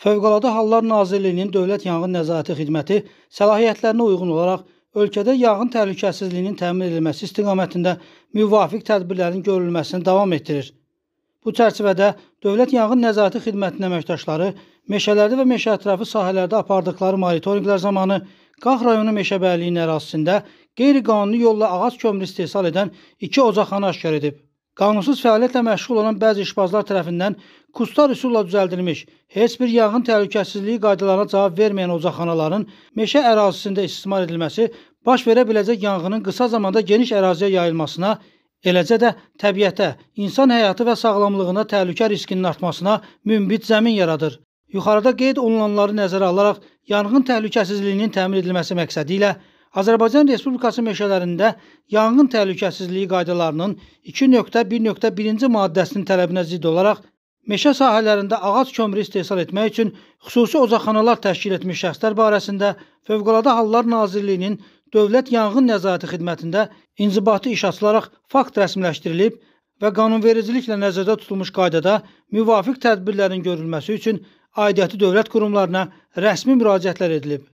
Fövqəladə Hallar Nazirliyinin Dövlət Yanğın Nəzarəti Xidməti səlahiyyətlərinə uyğun olaraq ölkədə yanğın təhlükəsizliyinin təmin edilməsi istiqamətində müvafiq tədbirlərin görülməsini davam etdirir. Bu çərçivədə Dövlət Yanğın Nəzarəti Xidmətinin əməkdaşları meşələrdə və meşə ətrafı sahələrdə apardıqları monitorinqlər zamanı Qax rayonu meşəbəyliyin ərazisində qeyri-qanuni yolla ağac kömürü istehsal edən iki ocaqxana aşkar edib. Qanunsuz fəaliyyətlə məşğul olan bəzi işbazlar tərəfindən kustar üsulla düzəldilmiş, heç bir yanğın təhlükəsizliyi qaydalarına cavab verməyən ocaqxanaların meşə ərazisində istismar edilməsi baş verə biləcək yanğının qısa zamanda geniş əraziyə yayılmasına, eləcə də təbiətə, insan həyatı və sağlamlığına təhlükə riskinin artmasına mümbit zəmin yaradır. Yuxarıda qeyd olunanları nəzərə alaraq yanğın təhlükəsizliyinin təmin edilməsi məqsədi ilə Azərbaycan Respublikası meşələrində yanğın təhlükəsizliyi qaydalarının 2.1.1-ci maddəsinin tələbinə zidd olaraq meşə sahələrində ağac kömürü istehsal etmək üçün xüsusi ocaqxanalar təşkil etmiş şəxslər barəsində Fövqəladə Hallar Nazirliyinin Dövlət Yanğın Nəzarəti Xidmətində inzibati iş açılaraq fakt rəsmiləşdirilib və qanunvericiliklə nəzərdə tutulmuş qaydada müvafiq tədbirlərin görülməsi üçün aidiyyəti dövlət qurumlarına rəsmi müraciətlər edilib.